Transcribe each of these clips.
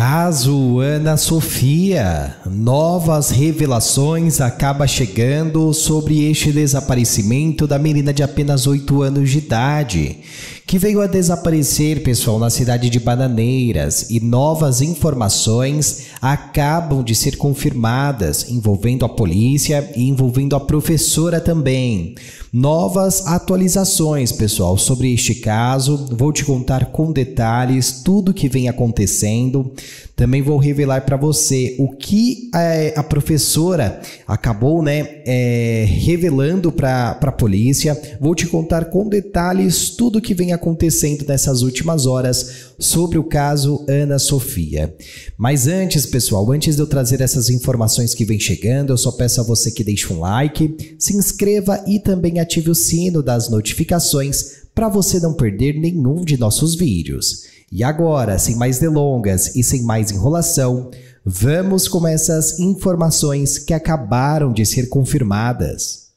Caso Ana Sofia, novas revelações acaba chegando sobre este desaparecimento da menina de apenas 8 anos de idade que veio a desaparecer, pessoal, na cidade de Bananeiras e novas informações acabam de ser confirmadas envolvendo a polícia e envolvendo a professora também. Novas atualizações, pessoal, sobre este caso, vou te contar com detalhes tudo que vem acontecendo. Também vou revelar para você o que a, eh, a professora acabou, né, é, revelando para a polícia. Vou te contar com detalhes tudo que vem acontecendo acontecendo nessas últimas horas sobre o caso Ana Sofia. Mas antes, pessoal, antes de eu trazer essas informações que vem chegando, eu só peço a você que deixe um like, se inscreva e também ative o sino das notificações para você não perder nenhum de nossos vídeos. E agora, sem mais delongas e sem mais enrolação, vamos com essas informações que acabaram de ser confirmadas.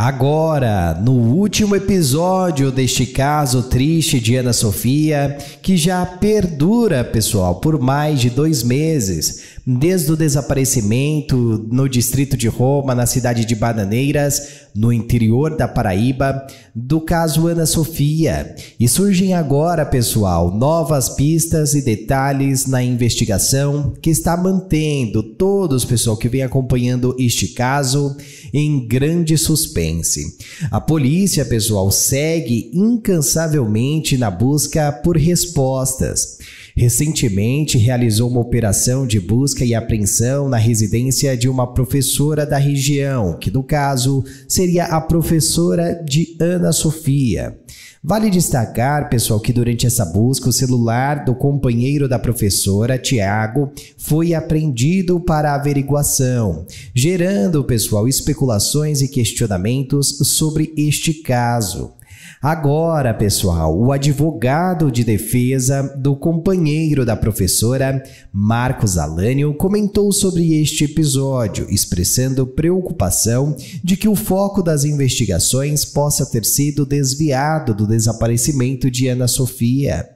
Agora, no último episódio deste caso triste de Ana Sofia, que já perdura, pessoal, por mais de dois meses, desde o desaparecimento no distrito de Roma, na cidade de Bananeiras, no interior da Paraíba, do caso Ana Sofia. E surgem agora, pessoal, novas pistas e detalhes na investigação que está mantendo todos, pessoal, que vem acompanhando este caso em grande suspense. A polícia, pessoal, segue incansavelmente na busca por respostas. Recentemente, realizou uma operação de busca e apreensão na residência de uma professora da região, que no caso seria a professora de Ana Sofia. Vale destacar, pessoal, que durante essa busca o celular do companheiro da professora, Tiago, foi apreendido para averiguação, gerando, pessoal, especulações e questionamentos sobre este caso. Agora, pessoal, o advogado de defesa do companheiro da professora, Marcos Alânio, comentou sobre este episódio, expressando preocupação de que o foco das investigações possa ter sido desviado do desaparecimento de Ana Sofia.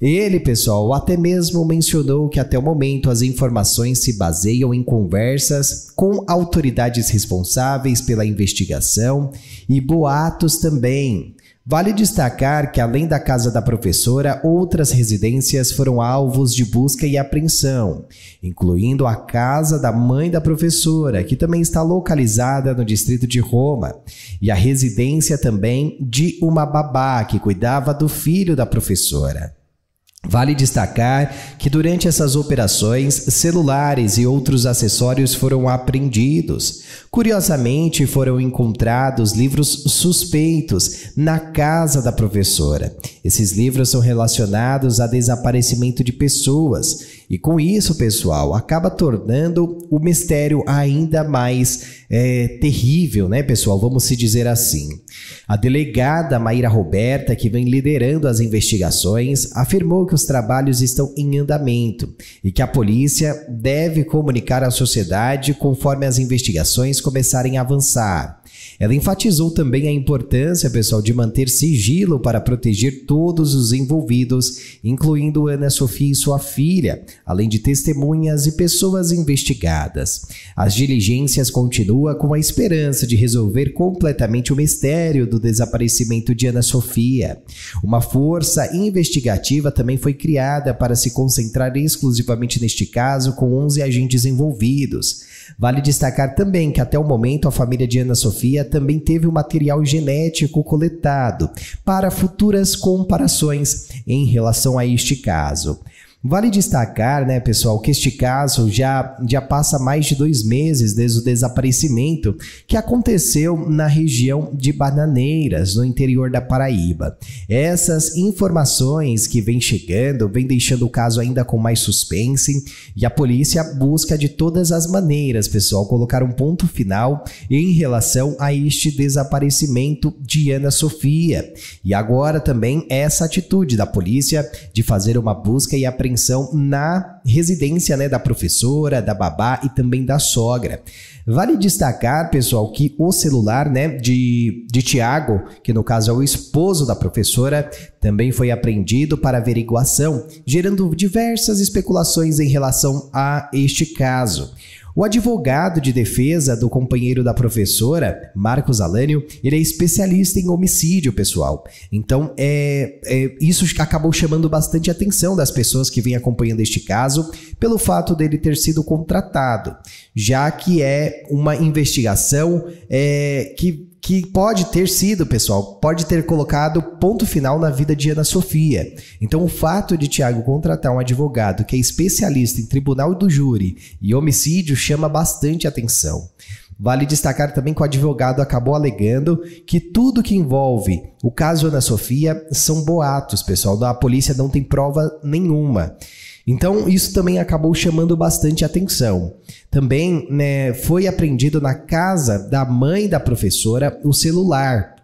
Ele, pessoal, até mesmo mencionou que até o momento as informações se baseiam em conversas com autoridades responsáveis pela investigação e boatos também. Vale destacar que, além da casa da professora, outras residências foram alvos de busca e apreensão, incluindo a casa da mãe da professora, que também está localizada no distrito de Roma, e a residência também de uma babá que cuidava do filho da professora. Vale destacar que durante essas operações, celulares e outros acessórios foram apreendidos. Curiosamente, foram encontrados livros suspeitos na casa da professora. Esses livros são relacionados a desaparecimento de pessoas e com isso, pessoal, acaba tornando o mistério ainda mais é, terrível, né, pessoal? Vamos se dizer assim. A delegada Maíra Roberta, que vem liderando as investigações, afirmou que os trabalhos estão em andamento e que a polícia deve comunicar à sociedade conforme as investigações começarem a avançar. Ela enfatizou também a importância, pessoal, de manter sigilo para proteger todos os envolvidos, incluindo Ana Sofia e sua filha, além de testemunhas e pessoas investigadas. As diligências continuam com a esperança de resolver completamente o mistério do desaparecimento de Ana Sofia. Uma força investigativa também foi criada para se concentrar exclusivamente neste caso, com 11 agentes envolvidos. Vale destacar também que até o momento a família de Ana Sofia também teve o material genético coletado para futuras comparações em relação a este caso. Vale destacar, né, pessoal, que este caso já, já passa mais de dois meses desde o desaparecimento que aconteceu na região de Bananeiras, no interior da Paraíba. Essas informações que vêm chegando vêm deixando o caso ainda com mais suspense e a polícia busca de todas as maneiras, pessoal, colocar um ponto final em relação a este desaparecimento de Ana Sofia. E agora também essa atitude da polícia de fazer uma busca e apreensão atenção na residência né, da professora, da babá e também da sogra. Vale destacar, pessoal, que o celular né, de, de Tiago, que no caso é o esposo da professora, também foi apreendido para averiguação, gerando diversas especulações em relação a este caso. O advogado de defesa do companheiro da professora, Marcos Alânio, ele é especialista em homicídio, pessoal. Então, é, é, isso acabou chamando bastante atenção das pessoas que vêm acompanhando este caso, pelo fato dele ter sido contratado, já que é uma investigação é, que que pode ter sido, pessoal, pode ter colocado ponto final na vida de Ana Sofia. Então, o fato de Tiago contratar um advogado que é especialista em tribunal do júri e homicídio chama bastante atenção. Vale destacar também que o advogado acabou alegando que tudo que envolve o caso Ana Sofia são boatos, pessoal. A polícia não tem prova nenhuma. Então, isso também acabou chamando bastante atenção. Também né, foi apreendido na casa da mãe da professora o celular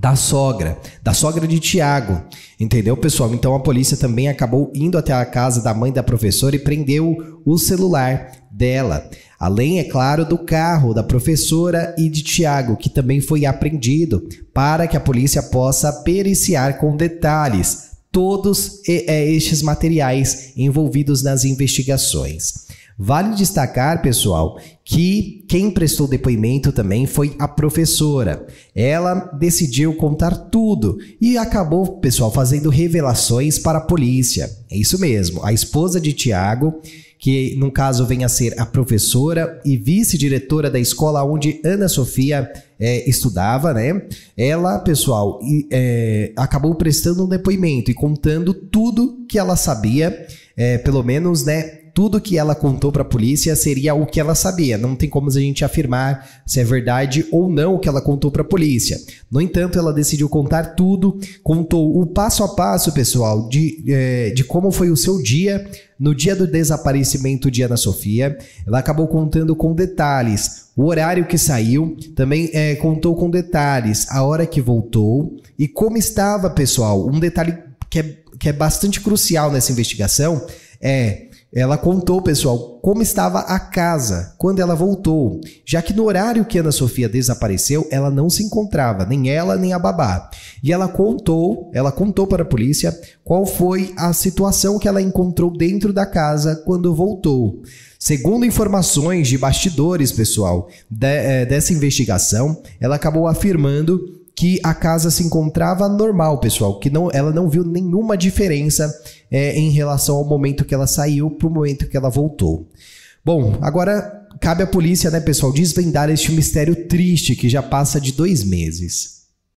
da sogra, da sogra de Tiago, entendeu, pessoal? Então a polícia também acabou indo até a casa da mãe da professora e prendeu o celular dela. Além, é claro, do carro da professora e de Tiago, que também foi apreendido, para que a polícia possa periciar com detalhes todos é, estes materiais envolvidos nas investigações. Vale destacar, pessoal, que quem prestou depoimento também foi a professora. Ela decidiu contar tudo e acabou, pessoal, fazendo revelações para a polícia. É isso mesmo. A esposa de Tiago, que no caso vem a ser a professora e vice-diretora da escola onde Ana Sofia é, estudava, né? Ela, pessoal, e, é, acabou prestando um depoimento e contando tudo que ela sabia, é, pelo menos, né? tudo que ela contou para a polícia seria o que ela sabia. Não tem como a gente afirmar se é verdade ou não o que ela contou para a polícia. No entanto, ela decidiu contar tudo, contou o passo a passo, pessoal, de, é, de como foi o seu dia no dia do desaparecimento de Ana Sofia. Ela acabou contando com detalhes o horário que saiu, também é, contou com detalhes, a hora que voltou e como estava, pessoal. Um detalhe que é, que é bastante crucial nessa investigação é ela contou, pessoal, como estava a casa quando ela voltou, já que no horário que Ana Sofia desapareceu, ela não se encontrava, nem ela nem a babá. E ela contou, ela contou para a polícia qual foi a situação que ela encontrou dentro da casa quando voltou. Segundo informações de bastidores, pessoal, de, é, dessa investigação, ela acabou afirmando que a casa se encontrava normal, pessoal, que não, ela não viu nenhuma diferença é, em relação ao momento que ela saiu para o momento que ela voltou. Bom, agora cabe à polícia, né, pessoal, desvendar este mistério triste que já passa de dois meses.